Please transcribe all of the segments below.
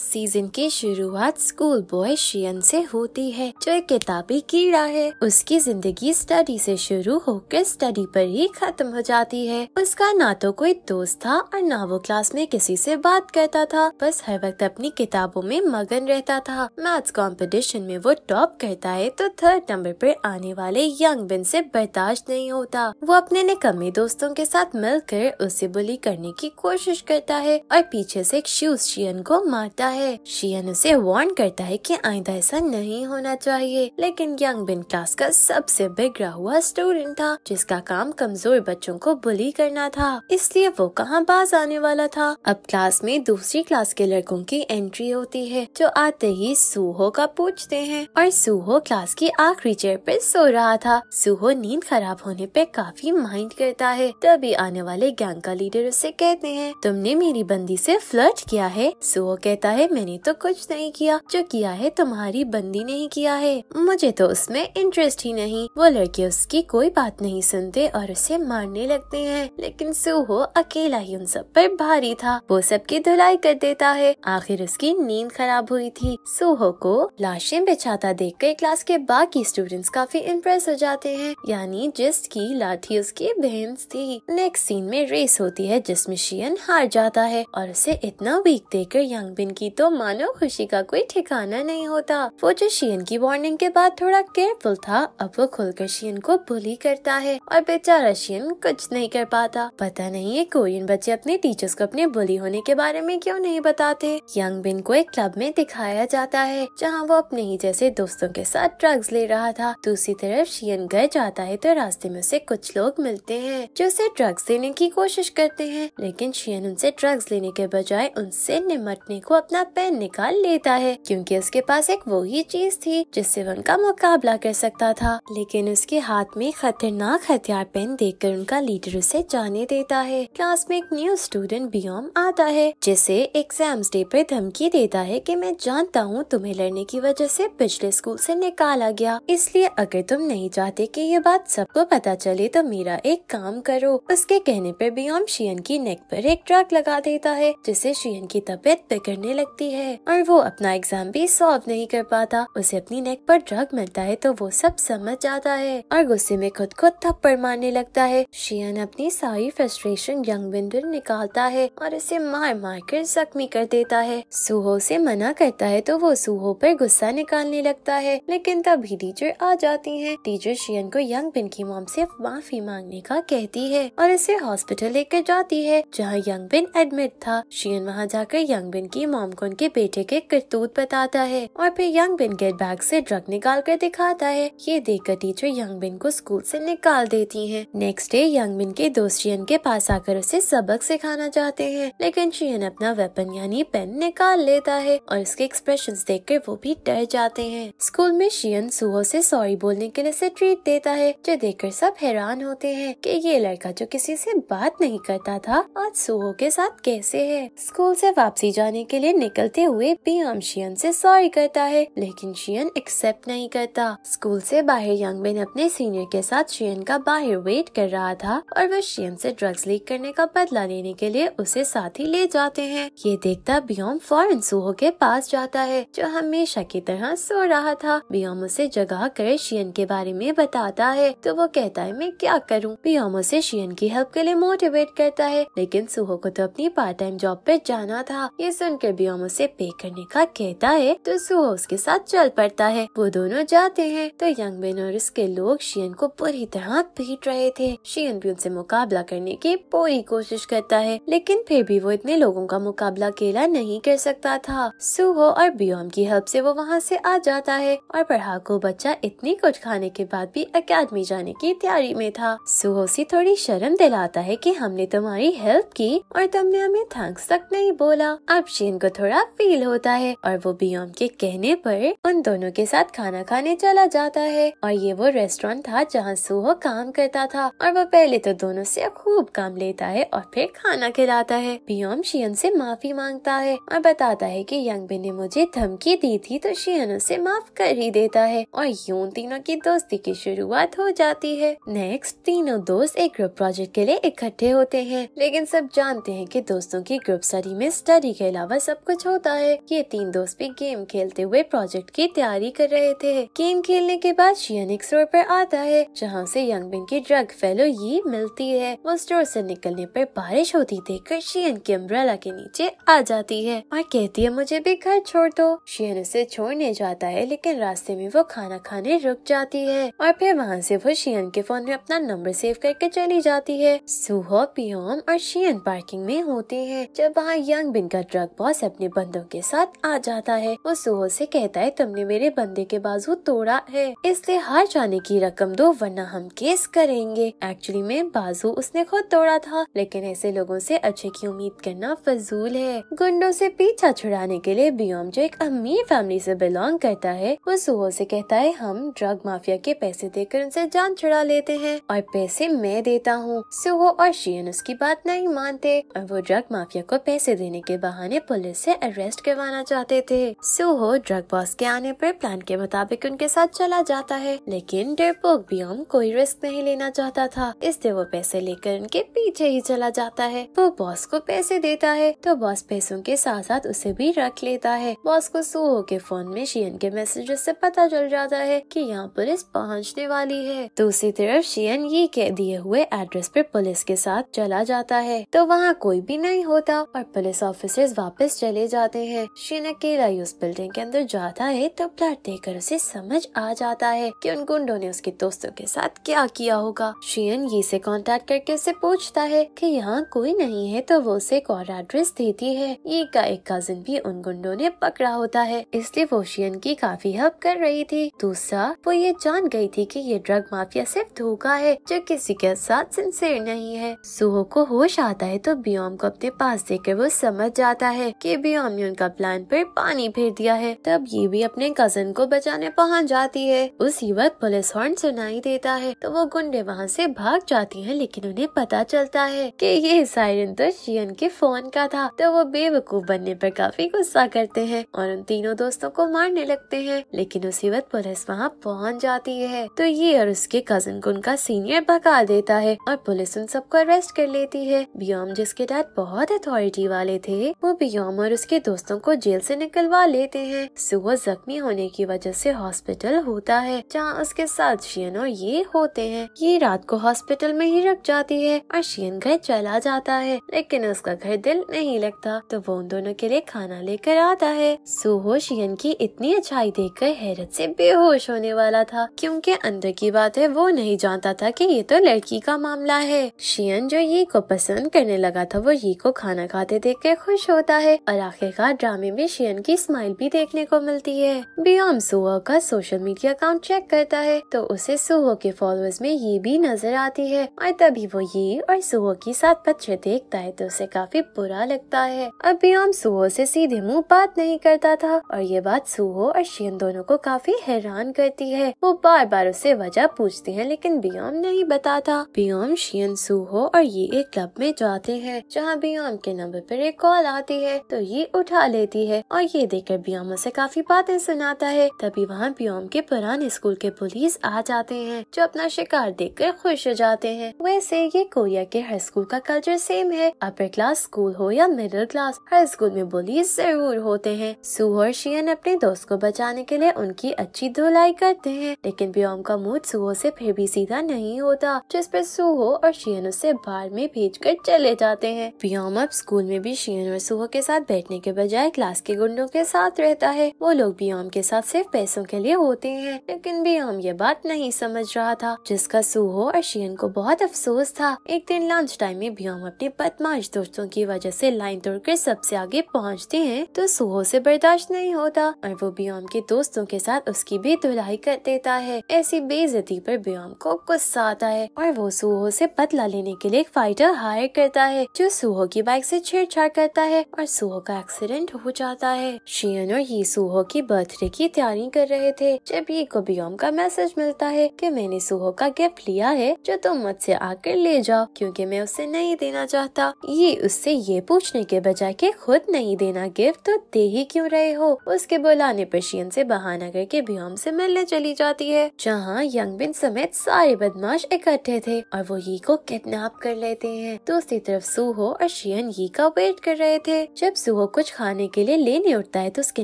season की शुरुआत school boy Hsien से होती है जो एक किताबी कीड़ा है उसकी जिंदगी स्टडी से शुरू होकर स्टडी पर ही खत्म हो जाती है उसका ना तो कोई दोस्त था और ना वो क्लास में किसी से बात करता था बस हर वक्त अपनी किताबों में मगन रहता था मैथ्स कंपटीशन में वो टॉप करता है तो थर्ड नंबर पर आने वाले यंग बिन से बर्दाश्त नहीं होता वो अपने निकम्मे दोस्तों के साथ मिलकर उसे बुली करने की कोशिश करता है और पीछे से एक शूज शियन को मारता है शियन उसे वार्न करता है कि आइंदा ऐसा नहीं होना चाहिए लेकिन यंग बिन क्लास का सबसे बिगड़ा हुआ स्टूडेंट था जिसका काम कमजोर बच्चों को बुली करना था इसलिए वो कहाँ बाज आने वाला था अब क्लास में दूसरी क्लास के लड़कों की एंट्री होती है जो आते ही सूहो का पूछते हैं और सूहो क्लास की आखिरी चेयर पर सो रहा था सूहो नींद खराब होने पे काफी माइंड करता है तभी आने वाले गैंग का लीडर उसे कहते हैं तुमने मेरी बंदी से फ्लर्ट किया है सूहो कहता है है मैंने तो कुछ नहीं किया जो किया है तुम्हारी बंदी ने ही किया है मुझे तो उसमें इंटरेस्ट ही नहीं वो लड़के उसकी कोई बात नहीं सुनते और उसे मारने लगते हैं लेकिन सूहो अकेला ही उन सब पर भारी था वो सबकी धुलाई कर देता है आखिर उसकी नींद खराब हुई थी सूहो को लाशें बिछाता देख कर क्लास के बाकी स्टूडेंट्स काफी इम्प्रेस हो जाते हैं यानी जिसकी लाठी उसकी बहन थी नेक्स्ट सीन में रेस होती है जिसमे शियन हार जाता है और उसे इतना वीक देकर यंग बिन की की तो मानो खुशी का कोई ठिकाना नहीं होता वो जो शियन की वार्निंग के बाद थोड़ा केयरफुल था अब वो खुलकर शियन को बुली करता है और बेचारा शियन कुछ नहीं कर पाता पता नहीं है कोरियन बच्चे अपने टीचर्स को अपने बुली होने के बारे में क्यों नहीं बताते यंग बिन को एक क्लब में दिखाया जाता है जहाँ वो अपने ही जैसे दोस्तों के साथ ड्रग्स ले रहा था दूसरी तरफ शियन घर जाता है तो रास्ते में उसे कुछ लोग मिलते हैं जो उसे ड्रग्स देने की कोशिश करते हैं लेकिन शियन उनसे ड्रग्स लेने के बजाय उनसे निमटने को अपना अपना पेन निकाल लेता है क्योंकि उसके पास एक वही चीज थी जिससे वह उनका मुकाबला कर सकता था लेकिन उसके हाथ में खतरनाक हथियार पेन देखकर उनका लीडर उसे जाने देता है क्लास में एक न्यू स्टूडेंट बियम आता है जिसे एग्जाम डे पर धमकी देता है की मैं जानता हूँ तुम्हें लड़ने की वजह से पिछले स्कूल से निकाला गया इसलिए अगर तुम नहीं चाहते कि ये बात सबको पता चले तो मेरा एक काम करो उसके कहने पर बियम शियन की नेक पर एक ट्रक लगा देता है जिससे शियन की तबीयत बिगड़ने लगती है और वो अपना एग्जाम भी सॉल्व नहीं कर पाता उसे अपनी नेक पर ड्रग मिलता है तो वो सब समझ जाता है और गुस्से में खुद को थप्पड़ मारने लगता है शियन अपनी सारी फ्रस्ट्रेशन यंग बिंदुर निकालता है और उसे मार मार कर जख्मी कर देता है सूहो से मना करता है तो वो सूहो पर गुस्सा निकालने लगता है लेकिन तभी टीचर आ जाती है टीचर शियन को यंग बिन की मोम से माफी मांगने का कहती है और इसे हॉस्पिटल लेकर जाती है जहाँ यंग बिन एडमिट था शियन वहाँ जाकर यंग बिन की मोम को उनके बेटे के करतूत बताता है और फिर यंग बिन गेट बैग से ड्रग निकाल कर दिखाता है ये देखकर टीचर यंग बिन को स्कूल से निकाल देती है नेक्स्ट डे यंग बिन के दोस्त शियन के पास आकर उसे सबक सिखाना चाहते है लेकिन शियन अपना वेपन यानी पेन निकाल लेता है और उसके एक्सप्रेशन देख कर वो भी डर जाते हैं स्कूल में शियन सुहो से सॉरी बोलने के लिए उसे ट्रीट देता है जो देखकर सब हैरान होते हैं कि ये लड़का जो किसी से बात नहीं करता था आज सुहो के साथ कैसे है स्कूल से वापसी जाने के लिए निकलते हुए पीएम शियन से सॉरी करता है लेकिन शियन एक्सेप्ट नहीं करता स्कूल से बाहर यंगबेन अपने सीनियर के साथ शियन का बाहर वेट कर रहा था और वह शियन से ड्रग्स लीक करने का बदला लेने के लिए उसे साथ ही ले जाते हैं ये देखता बियोम फॉरन सूहो के पास जाता है जो हमेशा की तरह सो रहा था बियोम उसे जगा कर शियन के बारे में बताता है तो वो कहता है मैं क्या करूँ बियोम उसे शियन की हेल्प के लिए मोटिवेट करता है लेकिन सूहो को तो अपनी पार्ट टाइम जॉब पे जाना था ये सुनकर प्रियम उसे पे करने का कहता है तो सुहो उसके साथ चल पड़ता है वो दोनों जाते हैं तो यंग बेन और उसके लोग शियन को पूरी तरह पीट रहे थे शियन भी उनसे मुकाबला करने की पूरी कोशिश करता है लेकिन फिर भी वो इतने लोगों का मुकाबला अकेला नहीं कर सकता था सुहो और बियोम की हेल्प से वो वहाँ से आ जाता है और को बच्चा इतनी कुछ खाने के बाद भी अकेडमी जाने की तैयारी में था सुहो से थोड़ी शर्म दिलाता है कि हमने तुम्हारी हेल्प की और तुमने हमें थैंक्स तक नहीं बोला अब शियन को थोड़ा फील होता है और वो बियोम के कहने पर उन दोनों के साथ खाना खाने चला जाता है और ये वो रेस्टोरेंट था जहाँ सुहो काम करता था और वो पहले तो दोनों से खूब काम लेता है और फिर खाना खिलाता है बियोम शियन से माफी मांगता है और बताता है यंग बिन ने मुझे धमकी दी थी तो शियन उसे माफ कर ही देता है और यूं तीनों की दोस्ती की शुरुआत हो जाती है नेक्स्ट तीनों दोस्त एक ग्रुप प्रोजेक्ट के लिए इकट्ठे होते हैं लेकिन सब जानते हैं कि दोस्तों की ग्रुप स्टडी में स्टडी के अलावा सब कुछ होता है ये तीन दोस्त भी गेम खेलते हुए प्रोजेक्ट की तैयारी कर रहे थे गेम खेलने के बाद शियन एक स्टोर पर आता है जहाँ से यंगबिन की ड्रग फेलो ये मिलती है वो स्टोर से निकलने पर बारिश होती देखकर शियन की अम्ब्रेला के नीचे आ जाती है और कहती है मुझे भी घर छोड़ दो शियन उसे छोड़ने जाता है लेकिन रास्ते में वो खाना खाने रुक जाती है और फिर वहाँ से वो शियन के फोन में अपना नंबर सेव करके चली जाती है सुहो पियोम और शियन पार्किंग में होते हैं जब वहाँ यंग बिन का ड्रग बॉस अपने बंदों के साथ आ जाता है वो सुहो से कहता है तुमने मेरे बंदे के बाजू तोड़ा है इसलिए हार जाने की रकम दो वरना हम केस करेंगे एक्चुअली में बाजू उसने खुद तोड़ा था लेकिन ऐसे लोगो ऐसी अच्छे की उम्मीद करना फजूल है गुंडों ऐसी पीछा छुड़ाने के लिए बियोम जो एक अमीर फैमिली ऐसी बिलोंग करता है वो सुहो ऐसी कहता है हम ड्रग माफिया के पैसे देकर उनसे जान छुड़ा लेते हैं और पैसे मैं देता हूँ सुहो और शियन उसकी बात नहीं मानते और वो ड्रग माफिया को पैसे देने के बहाने पुलिस से उसे अरेस्ट करवाना चाहते थे सोहो ड्रग बॉस के आने पर प्लान के मुताबिक उनके साथ चला जाता है लेकिन डेरपोक बियम कोई रिस्क नहीं लेना चाहता था इसलिए वो पैसे लेकर उनके पीछे ही चला जाता है वो बॉस को पैसे देता है तो बॉस पैसों के साथ साथ उसे भी रख लेता है बॉस को सोहो के फोन में शियन के मैसेजेस से पता चल जाता है कि यहाँ पुलिस पहुँचने वाली है दूसरी तरफ शियन ये कह दिए हुए एड्रेस पर पुलिस के साथ चला जाता है तो वहाँ कोई भी नहीं होता और पुलिस ऑफिसर्स वापस चले चले जाते हैं शीन अकेला ही उस बिल्डिंग के अंदर जाता है तब ब्लड देखकर उसे समझ आ जाता है कि उन गुंडो ने उसके दोस्तों के साथ क्या किया होगा शियन ये से कांटेक्ट करके उसे पूछता है कि यहाँ कोई नहीं है तो वो उसे एक और एड्रेस देती है ये का एक कजिन भी उन गुंडो ने पकड़ा होता है इसलिए वो शियन की काफी हेल्प कर रही थी दूसरा वो ये जान गई थी कि ये ड्रग माफिया सिर्फ धोखा है जो किसी के साथ सिंसेर नहीं है सुहो को होश आता है तो बियोम को अपने पास देकर वो समझ जाता है कि भी ने का प्लान पर पानी फेर दिया है तब ये भी अपने कजन को बचाने पहुंच जाती है उसी वक्त पुलिस हॉर्न सुनाई देता है तो वो गुंडे वहाँ से भाग जाती हैं लेकिन उन्हें पता चलता है कि ये साइरन तो शियन के फोन का था तो वो बेवकूफ बनने पर काफी गुस्सा करते हैं और उन तीनों दोस्तों को मारने लगते है लेकिन उसी वक्त पुलिस वहाँ पहुँच जाती है तो ये और उसके कजन को उनका सीनियर भगा देता है और पुलिस उन सबको अरेस्ट कर लेती है बियोम जिसके डैड बहुत अथॉरिटी वाले थे वो बियोम और और उसके दोस्तों को जेल से निकलवा लेते हैं सुबह जख्मी होने की वजह से हॉस्पिटल होता है जहाँ उसके साथ शियन और ये होते हैं ये रात को हॉस्पिटल में ही रख जाती है और शियन घर चला जाता है लेकिन उसका घर दिल नहीं लगता तो वो उन दोनों के लिए खाना लेकर आता है सुहो शियन की इतनी अच्छाई कर हैरत से बेहोश होने वाला था क्योंकि अंदर की बात है वो नहीं जानता था कि ये तो लड़की का मामला है शियन जो ये को पसंद करने लगा था वो ये को खाना खाते देख कर खुश होता है और और आखिरकार ड्रामे में शियन की स्माइल भी देखने को मिलती है बियॉम सुहो का सोशल मीडिया अकाउंट चेक करता है तो उसे सुहो के फॉलोअर्स में ये भी नजर आती है और तभी वो ये और सुहो के साथ बच्चे देखता है तो उसे काफी बुरा लगता है अब बियॉम सुहो से सीधे मुंह बात नहीं करता था और ये बात सुहो और शियन दोनों को काफी हैरान करती है वो बार बार उससे वजह पूछते हैं लेकिन बियॉम नहीं बताता बियॉम शियन सुहो और ये एक क्लब में जाते हैं जहाँ बियॉम के नंबर पर एक कॉल आती है तो ये उठा लेती है और ये देखकर ब्योम उसे काफी बातें सुनाता है तभी वहाँ ब्योम के पुराने स्कूल के पुलिस आ जाते हैं जो अपना शिकार देख कर खुश हो जाते हैं वैसे ये कोरिया के हर स्कूल का कल्चर सेम है अपर क्लास स्कूल हो या मिडिल क्लास हर स्कूल में पुलिस जरूर होते हैं सुह और शियन अपने दोस्त को बचाने के लिए उनकी अच्छी धुलाई करते हैं लेकिन ब्योम का मूड सुहो से फिर भी सीधा नहीं होता जिस पर सुहो और शियन उसे बाहर में भेज कर चले जाते हैं ब्योम अब स्कूल में भी शियन और सुहो के साथ बैठने के बजाय क्लास के गुंडों के साथ रहता है वो लोग भी आम के साथ सिर्फ पैसों के लिए होते हैं लेकिन भी आम ये बात नहीं समझ रहा था जिसका सूहो और शियन को बहुत अफसोस था एक दिन लंच टाइम में भी अपने बदमाश दोस्तों की वजह से लाइन तोड़कर सबसे आगे पहुंचते हैं तो सूहो से बर्दाश्त नहीं होता और वो बियोम के दोस्तों के साथ उसकी भी धुलाई कर देता है ऐसी बेजती पर ब्योम को गुस्सा आता है और वो सूहो से बदला लेने के लिए एक फाइटर हायर करता है जो सूहो की बाइक से छेड़छाड़ करता है और सूहो का एक्सीडेंट हो जाता है शियन और सुहो की बर्थडे की तैयारी कर रहे थे जब ये गोबियोम का मैसेज मिलता है कि मैंने सुहो का गिफ्ट लिया है जो तो तुम मुझसे आकर ले जाओ क्योंकि मैं उसे नहीं देना चाहता ये उससे ये पूछने के बजाय कि खुद नहीं देना गिफ्ट तो दे ही क्यूँ रहे हो उसके बुलाने आरोप शियन ऐसी बहाना करके बियोम ऐसी मिलने चली जाती है जहाँ यंग बिन समेत सारे बदमाश इकट्ठे थे और वो ये को किडनेप कर लेते हैं दूसरी तरफ सूहो और शियन ये का वेट कर रहे थे जब सूहो वो कुछ खाने के लिए लेने उठता है तो उसके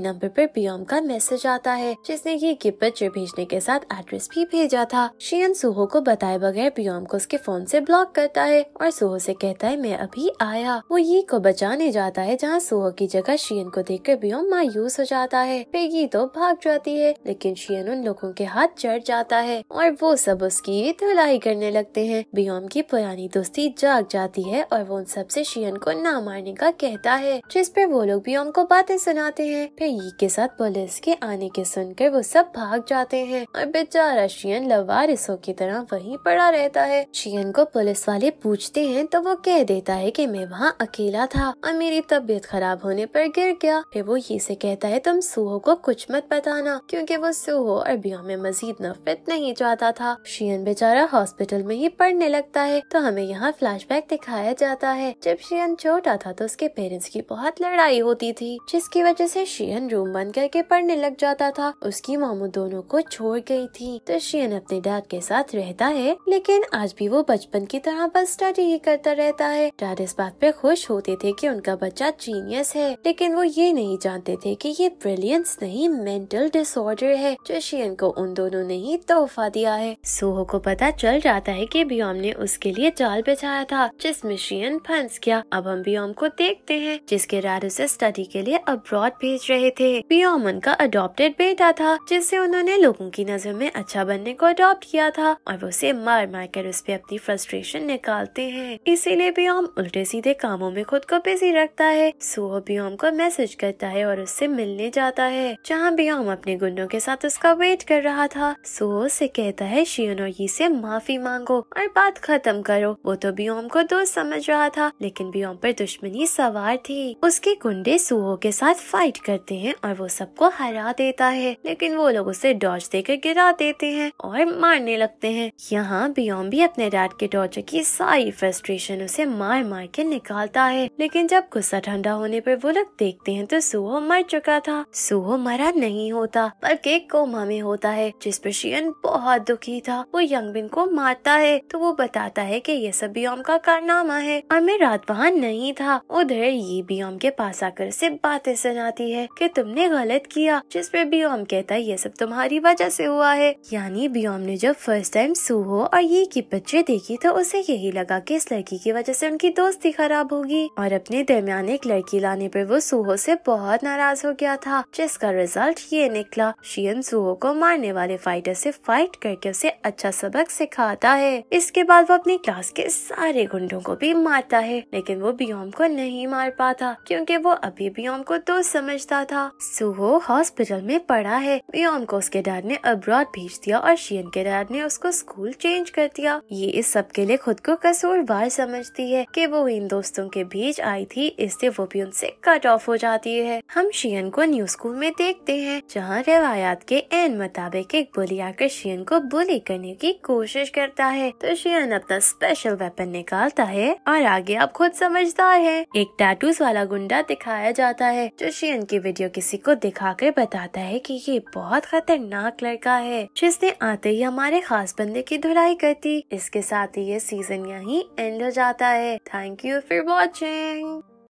नंबर पर पियोम का मैसेज आता है जिसने ये गिफ्ट बच्चे भेजने के साथ एड्रेस भी भेजा था शियन सुहो को बताए बगैर पियोम को उसके फोन से ब्लॉक करता है और सुहो से कहता है मैं अभी आया वो यी को बचाने जाता है जहाँ सुहो की जगह शियन को देख कर बियोम मायूस हो जाता है ये तो भाग जाती है लेकिन शियन उन लोगों के हाथ चढ़ जाता है और वो सब उसकी धुलाई करने लगते है बियोम की पुरानी दोस्ती जाग जाती है और वो उन सबसे शियन को ना मारने का कहता है जिस पर फिर वो लोग भी हमको बातें सुनाते हैं फिर ये के साथ पुलिस के आने के सुनकर वो सब भाग जाते हैं और बेचारा शियन लवारिसों की तरह वहीं पड़ा रहता है शियन को पुलिस वाले पूछते हैं तो वो कह देता है कि मैं वहाँ अकेला था और मेरी तबीयत खराब होने पर गिर गया फिर वो ये से कहता है तुम सूहो को कुछ मत बताना क्योंकि वो सूहो और बियो में मजीद नफरत नहीं चाहता था शियन बेचारा हॉस्पिटल में ही पढ़ने लगता है तो हमें यहाँ बैक दिखाया जाता है जब शियन छोटा था तो उसके पेरेंट्स की बहुत लड़ाई होती थी जिसकी वजह से शियन रूम बंद करके पढ़ने लग जाता था उसकी मामू दोनों को छोड़ गई थी तो शियन अपने डैड के साथ रहता है लेकिन आज भी वो बचपन की तरह बस स्टडी ही करता रहता है डैड इस बात पे खुश होते थे कि उनका बच्चा जीनियस है लेकिन वो ये नहीं जानते थे कि ये ब्रिलियंस नहीं मेंटल डिसऑर्डर है जो शियन को उन दोनों ने ही तोहफा दिया है सोहो को पता चल जाता है की बियोम ने उसके लिए जाल बिछाया था जिसमे शियन फंस गया अब हम बियॉम को देखते है जिसके डैड उसे स्टडी के लिए अब्रॉड भेज रहे थे पियामन का अडॉप्टेड बेटा था जिससे उन्होंने लोगों की नजर में अच्छा बनने को अडॉप्ट किया था और वो उसे मार मार कर उस पर अपनी फ्रस्ट्रेशन निकालते हैं इसीलिए बियोम उल्टे सीधे कामों में खुद को बिजी रखता है सुहो पियाम को मैसेज करता है और उससे मिलने जाता है जहाँ पियाम अपने गुंडों के साथ उसका वेट कर रहा था सुहो उसे कहता है शियन और ये से माफी मांगो और बात खत्म करो वो तो बियोम को दोस्त समझ रहा था लेकिन बियोम पर दुश्मनी सवार थी उसके उसके गुंडे सुहो के साथ फाइट करते हैं और वो सबको हरा देता है लेकिन वो लोग उसे डॉज देकर गिरा देते हैं और मारने लगते हैं यहाँ बियोम भी अपने डैड के डॉजर की सारी फ्रस्ट्रेशन उसे मार मार के निकालता है लेकिन जब गुस्सा ठंडा होने पर वो लोग देखते हैं तो सुहो मर चुका था सुहो मरा नहीं होता बल्कि कोमा में होता है जिस पर शियन बहुत दुखी था वो यंगबिन को मारता है तो वो बताता है कि ये सब बियोम का कारनामा है और मैं रात वहाँ नहीं था उधर ये बियोम के पास आकर सिर्फ बातें सुनाती है कि तुमने गलत किया जिस पे बियोम कहता है ये सब तुम्हारी वजह से हुआ है यानी बियोम ने जब फर्स्ट टाइम सूहो और ये की बच्चे देखी तो उसे यही लगा कि इस लड़की की वजह से उनकी दोस्ती खराब होगी और अपने दरमियान एक लड़की लाने पर वो सूहो से बहुत नाराज हो गया था जिसका रिजल्ट ये निकला शियन सूहो को मारने वाले फाइटर से फाइट करके उसे अच्छा सबक सिखाता है इसके बाद वो अपनी क्लास के सारे गुंडों को भी मारता है लेकिन वो बियोम को नहीं मार पाता क्यूँकी क्योंकि वो अभी भी ओम को दोस्त तो समझता था सुहो हॉस्पिटल में पड़ा है ओम को उसके डैड ने अब्रॉड भेज दिया और शियन के डैड ने उसको स्कूल चेंज कर दिया ये इस सब के लिए खुद को कसूरवार समझती है कि वो इन दोस्तों के बीच आई थी इससे वो भी उनसे कट ऑफ हो जाती है हम शियन को न्यू स्कूल में देखते हैं जहाँ रिवायात के एन मुताबिक एक बुली आकर शियन को बुली करने की कोशिश करता है तो शियन अपना स्पेशल वेपन निकालता है और आगे आप खुद समझदार है एक टैटूस वाला गुंडा गुंडा दिखाया जाता है जो शियन की वीडियो किसी को दिखाकर बताता है कि ये बहुत खतरनाक लड़का है जिसने आते ही हमारे खास बंदे की धुलाई करती इसके साथ ही ये सीजन यहीं एंड हो जाता है थैंक यू फॉर वॉचिंग